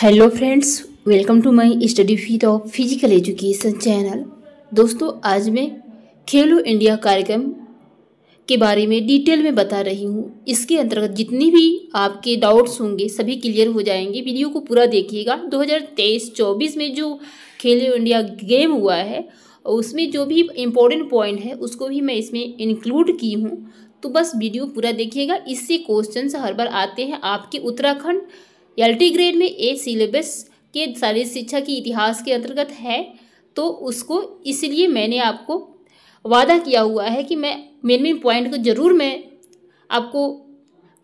hello friends welcome to my study feet of physical education channel दोस्तों आज मैं खेलो इंडिया कार्यक्रम के बारे में डिटेल में बता रही हूँ इसके अंतर्गत जितनी भी आपके डाउट्स होंगे सभी क्लियर हो जाएंगे वीडियो को पूरा देखिएगा 2023-24 में जो खेलो इंडिया गेम हुआ है उसमें जो भी इम्पोर्टेंट पॉइंट है उसको भी मैं इसमें इंक्लूड की हूँ तो बस वीडियो पूरा देखिएगा इससे क्वेश्चन हर बार आते हैं आपके उत्तराखंड एलटी ग्रेड में ए सिलेबस के शारीरिक शिक्षा की इतिहास के अंतर्गत है तो उसको इसलिए मैंने आपको वादा किया हुआ है कि मैं मेन मेन पॉइंट को ज़रूर मैं आपको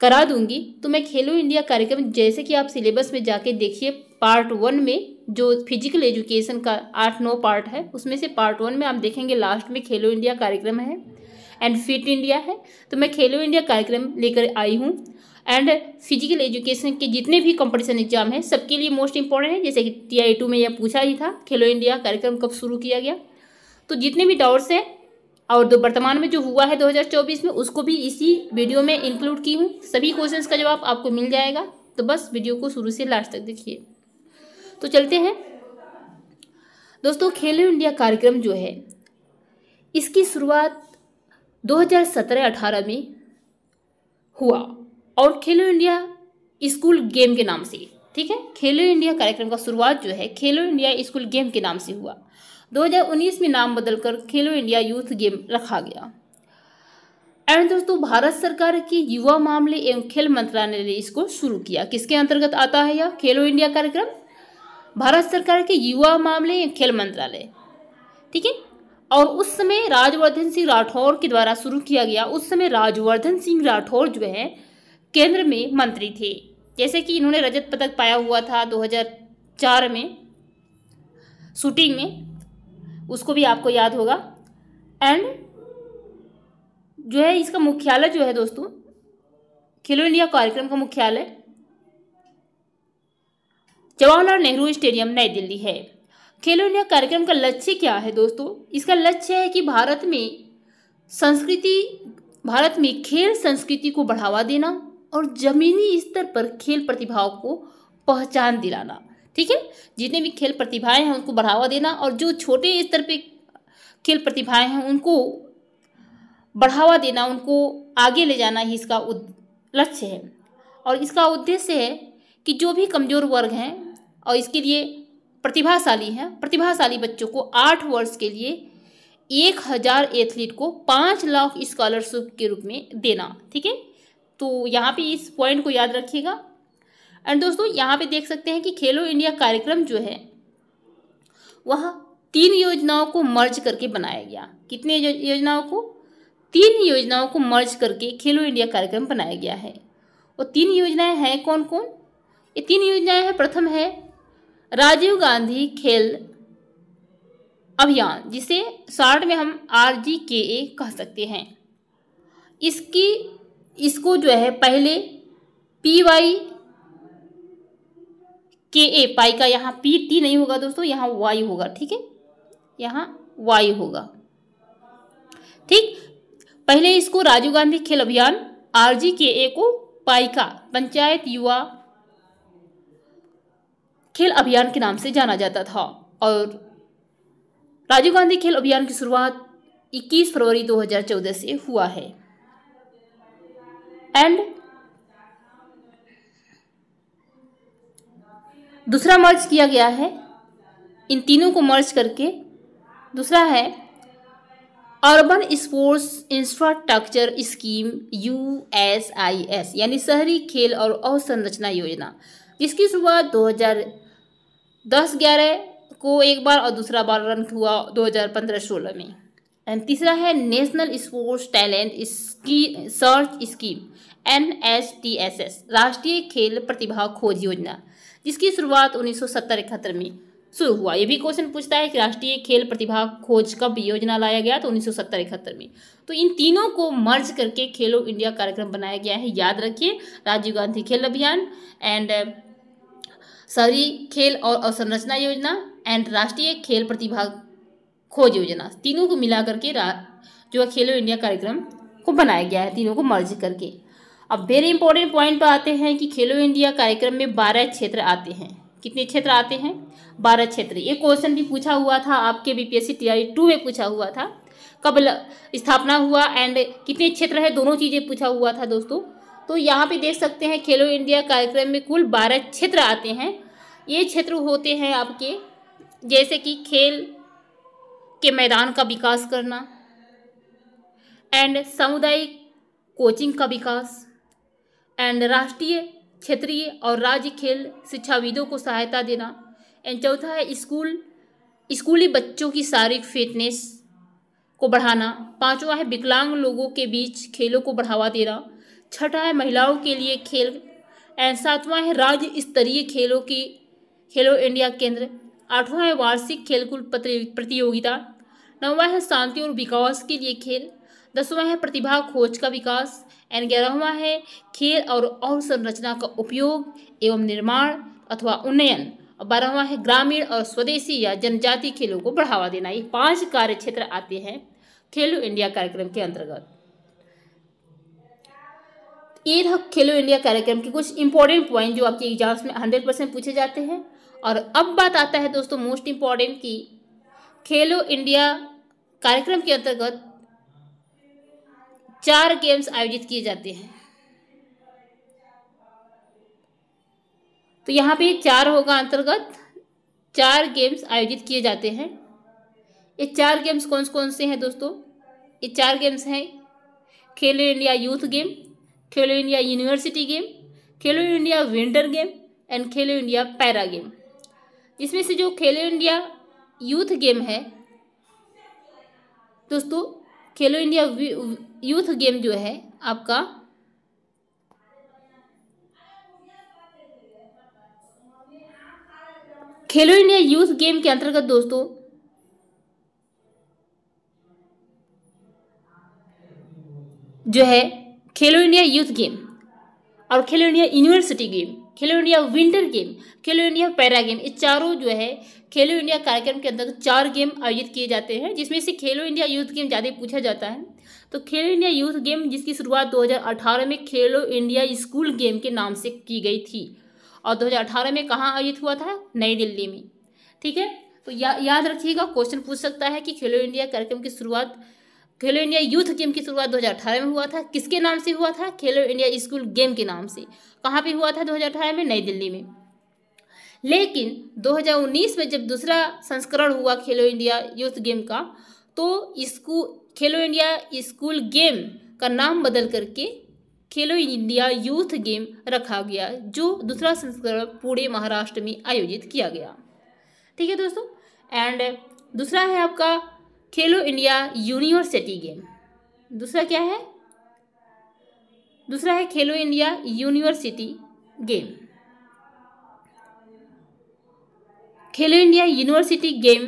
करा दूंगी तो मैं खेलो इंडिया कार्यक्रम जैसे कि आप सिलेबस में जाके देखिए पार्ट वन में जो फिजिकल एजुकेशन का आठ नौ पार्ट है उसमें से पार्ट वन में आप देखेंगे लास्ट में खेलो इंडिया कार्यक्रम है एंड फिट इंडिया है तो मैं खेलो इंडिया कार्यक्रम लेकर आई हूँ एंड फिजिकल एजुकेशन के जितने भी कंपटीशन एग्जाम हैं सबके लिए मोस्ट इंपॉर्टेंट है जैसे कि टी आई टू में यह पूछा ही था खेलो इंडिया कार्यक्रम कब शुरू किया गया तो जितने भी डाउट्स हैं और दो वर्तमान में जो हुआ है 2024 में उसको भी इसी वीडियो में इंक्लूड की हूँ सभी क्वेश्चन का जवाब आपको मिल जाएगा तो बस वीडियो को शुरू से लास्ट तक देखिए तो चलते हैं दोस्तों खेलो इंडिया कार्यक्रम जो है इसकी शुरुआत 2017-18 में हुआ और खेलो इंडिया स्कूल गेम के नाम से ठीक है खेलो इंडिया कार्यक्रम का शुरुआत जो है खेलो इंडिया स्कूल गेम के नाम से हुआ 2019 में नाम बदलकर खेलो इंडिया यूथ गेम रखा गया एंड दोस्तों भारत सरकार के युवा मामले एवं खेल मंत्रालय ने इसको शुरू किया किसके अंतर्गत आता है यह खेलो इंडिया कार्यक्रम भारत सरकार के युवा मामले एवं खेल मंत्रालय ठीक है और उस समय राजवर्धन सिंह राठौर के द्वारा शुरू किया गया उस समय राजवर्धन सिंह राठौर जो है केंद्र में मंत्री थे जैसे कि इन्होंने रजत पदक पाया हुआ था 2004 में शूटिंग में उसको भी आपको याद होगा एंड जो है इसका मुख्यालय जो है दोस्तों खेलो इंडिया कार्यक्रम का मुख्यालय जवाहरलाल नेहरू स्टेडियम नई दिल्ली है खेलो इंडिया कार्यक्रम का लक्ष्य क्या है दोस्तों इसका लक्ष्य है कि भारत में संस्कृति भारत में खेल संस्कृति को बढ़ावा देना और जमीनी स्तर पर खेल प्रतिभाओं को पहचान दिलाना ठीक है जितने भी खेल प्रतिभाएं हैं उनको बढ़ावा देना और जो छोटे स्तर पे खेल प्रतिभाएं हैं उनको बढ़ावा देना उनको आगे ले जाना ही इसका लक्ष्य है और इसका उद्देश्य है कि जो भी कमज़ोर वर्ग हैं और इसके लिए प्रतिभाशाली हैं प्रतिभाशाली बच्चों को आठ वर्ष के लिए एक हज़ार एथलीट को पाँच लाख स्कॉलरशिप के रूप में देना ठीक है तो यहाँ पे इस पॉइंट को याद रखिएगा एंड दोस्तों यहाँ पे देख सकते हैं कि खेलो इंडिया कार्यक्रम जो है वह तीन योजनाओं को मर्ज करके बनाया गया कितने योजनाओं को तीन योजनाओं को मर्ज करके खेलो इंडिया कार्यक्रम बनाया गया है और तीन योजनाएं हैं कौन कौन ये तीन योजनाएं हैं प्रथम है राजीव गांधी खेल अभियान जिसे शार्ट में हम आर जी के ए कह सकते हैं इसकी इसको जो है पहले पी वाई के ए पाई का यहाँ पी टी नहीं होगा दोस्तों यहाँ वाई होगा ठीक है यहाँ वाई होगा ठीक पहले इसको राजीव गांधी खेल अभियान आर जी के ए को पाई का पंचायत युवा खेल अभियान के नाम से जाना जाता था और राजीव गांधी खेल अभियान की शुरुआत 21 फरवरी 2014 से हुआ है एंड दूसरा मर्ज किया गया है इन तीनों को मर्ज करके दूसरा है urban sports infrastructure scheme U S I S यानी शहरी खेल और अवसंरचना योजना जिसकी शुरुआत 2010-11 को एक बार और दूसरा बार रन हुआ 2015-16 में एंड तीसरा है national sports talent search scheme N H T S S राष्ट्रीय खेल प्रतिभा खोज योजना जिसकी शुरुआत उन्नीस सौ सत्तर इकहत्तर में शुरू हुआ ये भी क्वेश्चन पूछता है कि राष्ट्रीय खेल प्रतिभा खोज कब योजना लाया गया तो उन्नीस सौ सत्तर इकहत्तर में तो इन तीनों को मर्ज करके खेलो इंडिया कार्यक्रम बनाया गया है याद रखिए राजीव गांधी खेल अभियान एंड शहरी खेल और अवसंरचना योजना एंड राष्ट्रीय खेल प्रतिभा खोज योजना तीनों को मिला करके जो है खेलो इंडिया कार्यक्रम को बनाया गया है तीनों को मर्ज करके अब वेरी इंपॉर्टेंट पॉइंट पर आते हैं कि खेलो इंडिया कार्यक्रम में बारह क्षेत्र आते हैं कितने क्षेत्र आते हैं बारह क्षेत्र ये क्वेश्चन भी पूछा हुआ था आपके बीपीएससी टीआई टू में पूछा हुआ था कब स्थापना हुआ एंड कितने क्षेत्र है दोनों चीज़ें पूछा हुआ था दोस्तों तो यहाँ पे देख सकते हैं खेलो इंडिया कार्यक्रम में कुल बारह क्षेत्र आते हैं ये क्षेत्र होते हैं आपके जैसे कि खेल के मैदान का विकास करना एंड सामुदायिक कोचिंग का विकास एंड राष्ट्रीय क्षेत्रीय और राज्य खेल शिक्षाविदों को सहायता देना एंड चौथा है स्कूल स्कूली बच्चों की शारीरिक फिटनेस को बढ़ाना पांचवा है विकलांग लोगों के बीच खेलों को बढ़ावा देना छठा है महिलाओं के लिए खेल एंड सातवां है राज्य स्तरीय खेलों की खेलो इंडिया केंद्र आठवां है वार्षिक खेलकूद प्रतियोगिता नौवा है शांति और विकास के लिए खेल दसवां है प्रतिभा खोज का विकास एंड ग्यारहवा है खेल और अवसंरचना का उपयोग एवं निर्माण अथवा उन्नयन और बारहवा है ग्रामीण और स्वदेशी या जनजातीय खेलों को बढ़ावा देना ये पांच कार्य क्षेत्र आते हैं खेलो इंडिया कार्यक्रम के अंतर्गत ये खेलो इंडिया कार्यक्रम के कुछ इंपॉर्टेंट पॉइंट जो आपके एग्जाम्स में हंड्रेड परसेंट पूछे जाते हैं और अब बात आता है दोस्तों मोस्ट इम्पॉर्टेंट की खेलो इंडिया कार्यक्रम के अंतर्गत चार गेम्स आयोजित किए जाते हैं तो यहाँ पे चार होगा अंतर्गत चार गेम्स आयोजित किए जाते हैं ये चार गेम्स कौन कौन से हैं दोस्तों ये चार गेम्स हैं Khelo India youth game Khelo India university game Khelo India winter game and Khelo India para game जिसमें से जो खेलो इंडिया यूथ गेम है दोस्तों खेलो इंडिया यूथ गेम जो है आपका खेलो इंडिया यूथ गेम के अंतर्गत दोस्तों जो है खेलो इंडिया यूथ गेम और Khelo India university game Khelo India winter game Khelo India para game ये चारों जो है खेलो इंडिया कार्यक्रम के अंदर चार गेम आयोजित किए जाते हैं जिसमें से खेलो इंडिया यूथ गेम ज़्यादा पूछा जाता है तो खेलो इंडिया यूथ गेम जिसकी शुरुआत 2018 में खेलो इंडिया स्कूल गेम के नाम से की गई थी और 2018 में कहाँ आयोजित हुआ था नई दिल्ली में ठीक है तो या, याद रखिएगा क्वेश्चन पूछ सकता है कि खेलो इंडिया कार्यक्रम की शुरुआत खेलो इंडिया यूथ गेम की शुरुआत 2018 में हुआ था किसके नाम से हुआ था खेलो इंडिया स्कूल गेम के नाम से कहाँ पे हुआ था 2018 में नई दिल्ली में लेकिन 2019 में जब दूसरा संस्करण हुआ खेलो इंडिया यूथ गेम का तो इसको खेलो इंडिया स्कूल गेम का नाम बदल करके खेलो इंडिया यूथ गेम रखा गया जो दूसरा संस्करण पूरे महाराष्ट्र में आयोजित किया गया ठीक है दोस्तों एंड दूसरा है आपका खेलो इंडिया यूनिवर्सिटी गेम दूसरा क्या है दूसरा है Khelo India university game Khelo India university game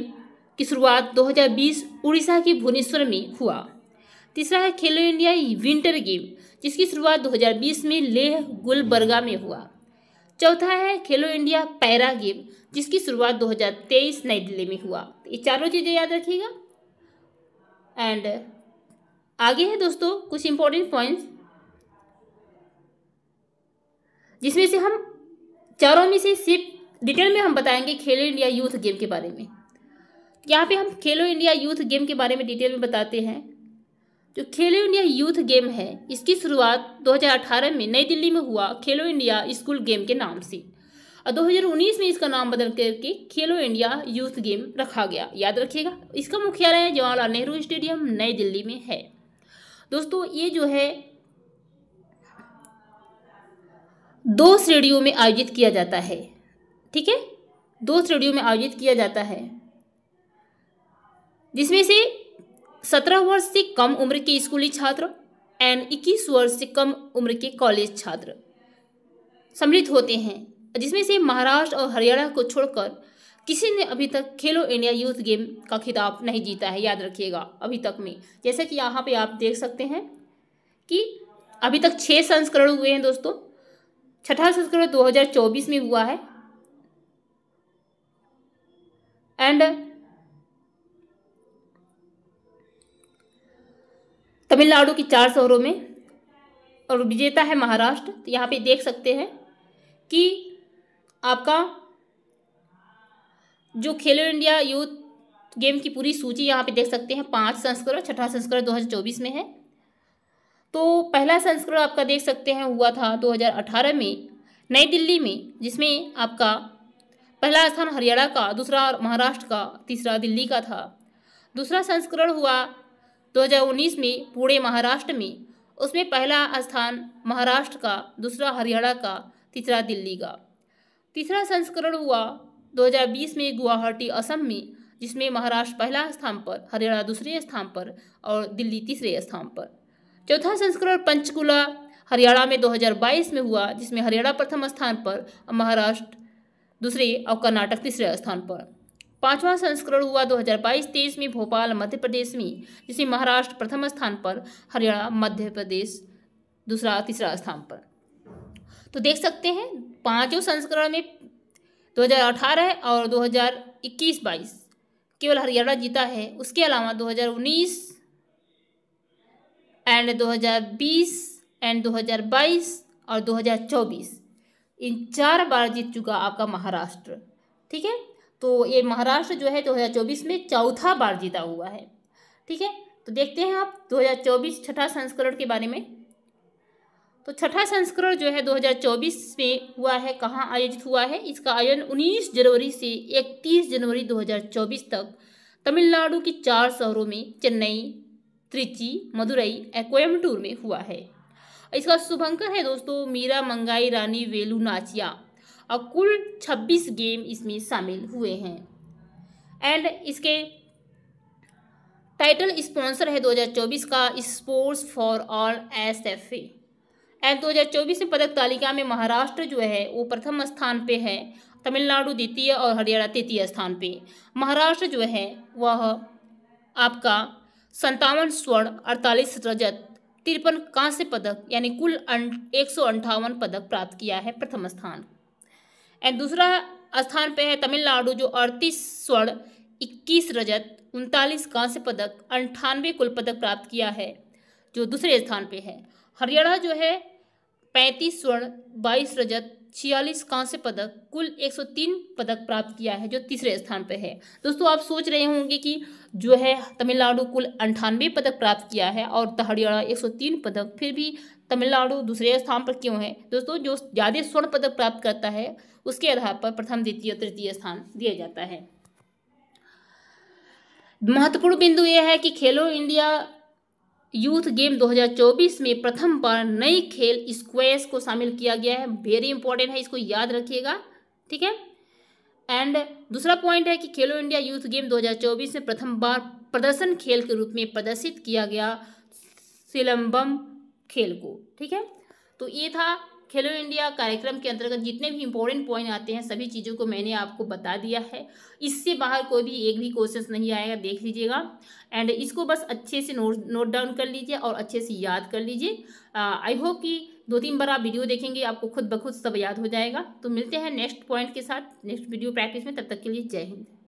की शुरुआत 2020 उड़ीसा के भुवनेश्वर में हुआ तीसरा है खेलो इंडिया विंटर गेम जिसकी शुरुआत 2020 में लेह गुलबर्गा में हुआ चौथा है खेलो इंडिया पैरा गेम जिसकी शुरुआत 2023 नई दिल्ली में हुआ ये चारों चीज़ें याद रखिएगा एंड आगे है दोस्तों कुछ इंपॉर्टेंट पॉइंट्स जिसमें से हम चारों में से सिर्फ डिटेल में हम बताएंगे खेलो इंडिया यूथ गेम के बारे में यहाँ पे हम खेलो इंडिया यूथ गेम के बारे में डिटेल में बताते हैं जो खेलो इंडिया यूथ गेम है इसकी शुरुआत 2018 में नई दिल्ली में हुआ खेलो इंडिया स्कूल गेम के नाम से और 2019 में इसका नाम बदल करके खेलो इंडिया यूथ गेम रखा गया याद रखिएगा इसका मुख्यालय जवाहरलाल नेहरू स्टेडियम नई दिल्ली में है दोस्तों ये जो है दो श्रेणियों में आयोजित किया जाता है ठीक है दो श्रेणियों में आयोजित किया जाता है जिसमें से सत्रह वर्ष से कम उम्र के स्कूली छात्र एंड इक्कीस वर्ष से कम उम्र के कॉलेज छात्र सम्मिलित होते हैं जिसमें से महाराष्ट्र और हरियाणा को छोड़कर किसी ने अभी तक खेलो इंडिया यूथ गेम का खिताब नहीं जीता है याद रखिएगा अभी तक में जैसे कि यहाँ पे आप देख सकते हैं कि अभी तक छः संस्करण हुए हैं दोस्तों छठा संस्करण 2024 में हुआ है एंड तमिलनाडु की चार शहरों में और विजेता है महाराष्ट्र तो यहाँ पे देख सकते हैं कि आपका जो खेलो इंडिया यूथ गेम की पूरी सूची यहाँ पे देख सकते हैं पांच संस्करण छठा संस्करण 2024 में है तो पहला संस्करण आपका देख सकते हैं हुआ था 2018 में नई दिल्ली में जिसमें आपका पहला स्थान हरियाणा का दूसरा महाराष्ट्र का तीसरा दिल्ली का था दूसरा संस्करण हुआ 2019 में पूरे महाराष्ट्र में उसमें पहला स्थान महाराष्ट्र का दूसरा हरियाणा का तीसरा दिल्ली का तीसरा संस्करण हुआ 2020 में गुवाहाटी असम में जिसमें महाराष्ट्र पहला स्थान पर हरियाणा दूसरे स्थान पर और दिल्ली तीसरे स्थान पर चौथा संस्करण पंचकुला हरियाणा में 2022 में हुआ जिसमें हरियाणा प्रथम स्थान पर और महाराष्ट्र दूसरे और कर्नाटक तीसरे स्थान पर पांचवा संस्करण हुआ 2022 हज़ार में भोपाल मध्य प्रदेश में जिसमें महाराष्ट्र प्रथम स्थान पर हरियाणा मध्य प्रदेश दूसरा तीसरा स्थान पर तो देख सकते हैं पांचों संस्करण में 2018 और 2021-22 केवल हरियाणा जीता है उसके अलावा 2019 एंड 2020 एंड 2022 और 2024 इन चार बार जीत चुका आपका महाराष्ट्र ठीक है तो ये महाराष्ट्र जो है 2024 में चौथा बार जीता हुआ है ठीक है तो देखते हैं आप 2024 छठा संस्करण के बारे में तो छठा संस्करण जो है 2024 में हुआ है कहाँ आयोजित हुआ है इसका आयोजन 19 जनवरी से 31 जनवरी 2024 तक तमिलनाडु के चार शहरों में चेन्नई त्रिची मदुरई ए कोयमटूर में हुआ है इसका शुभंकर है दोस्तों मीरा मंगाई रानी वेलू नाचिया और कुल 26 गेम इसमें शामिल हुए हैं एंड इसके टाइटल स्पॉन्सर है 2024 का sports for all S F A हज़ार 2024 में पदक तालिका में महाराष्ट्र जो है वो प्रथम स्थान पे है तमिलनाडु द्वितीय और हरियाणा तृतीय स्थान पे महाराष्ट्र जो है वह आपका संतावन स्वर्ण अड़तालीस रजत तिरपन कांस्य पदक यानी कुल एक सौ अंठावन पदक प्राप्त किया है प्रथम स्थान एंड दूसरा स्थान पे है तमिलनाडु जो अड़तीस स्वर्ण इक्कीस रजत उनतालीस कांस्य पदक अंठानवे कुल पदक प्राप्त किया है जो दूसरे स्थान पे है हरियाणा जो है पैंतीस स्वर्ण बाईस रजत छियालीस कांस्य पदक कुल 103 पदक प्राप्त किया है जो तीसरे स्थान पर है दोस्तों आप सोच रहे होंगे कि जो है तमिलनाडु कुल अंठानवे पदक प्राप्त किया है और हरियाणा 103 पदक फिर भी तमिलनाडु दूसरे स्थान पर क्यों है दोस्तों जो ज़्यादा स्वर्ण पदक प्राप्त करता है उसके आधार पर प्रथम द्वितीय तृतीय स्थान दिया जाता है महत्वपूर्ण बिंदु यह है कि खेलो इंडिया यूथ गेम 2024 में प्रथम बार नई खेल स्क्वेस को शामिल किया गया है वेरी इंपॉर्टेंट है इसको याद रखिएगा ठीक है एंड दूसरा पॉइंट है कि खेलो इंडिया यूथ गेम 2024 में प्रथम बार प्रदर्शन खेल के रूप में प्रदर्शित किया गया सिलम्बम खेल को ठीक है तो ये था खेलो इंडिया कार्यक्रम के अंतर्गत जितने भी इंपॉर्टेंट पॉइंट आते हैं सभी चीज़ों को मैंने आपको बता दिया है इससे बाहर कोई भी एक भी क्वेश्चन नहीं आएगा देख लीजिएगा एंड इसको बस अच्छे से नोट नोट डाउन कर लीजिए और अच्छे से याद कर लीजिए आई होप कि दो तीन बार आप वीडियो देखेंगे आपको खुद ब खुद सब याद हो जाएगा तो मिलते हैं नेक्स्ट पॉइंट के साथ नेक्स्ट वीडियो प्रैक्टिस में तब तक के लिए जय हिंद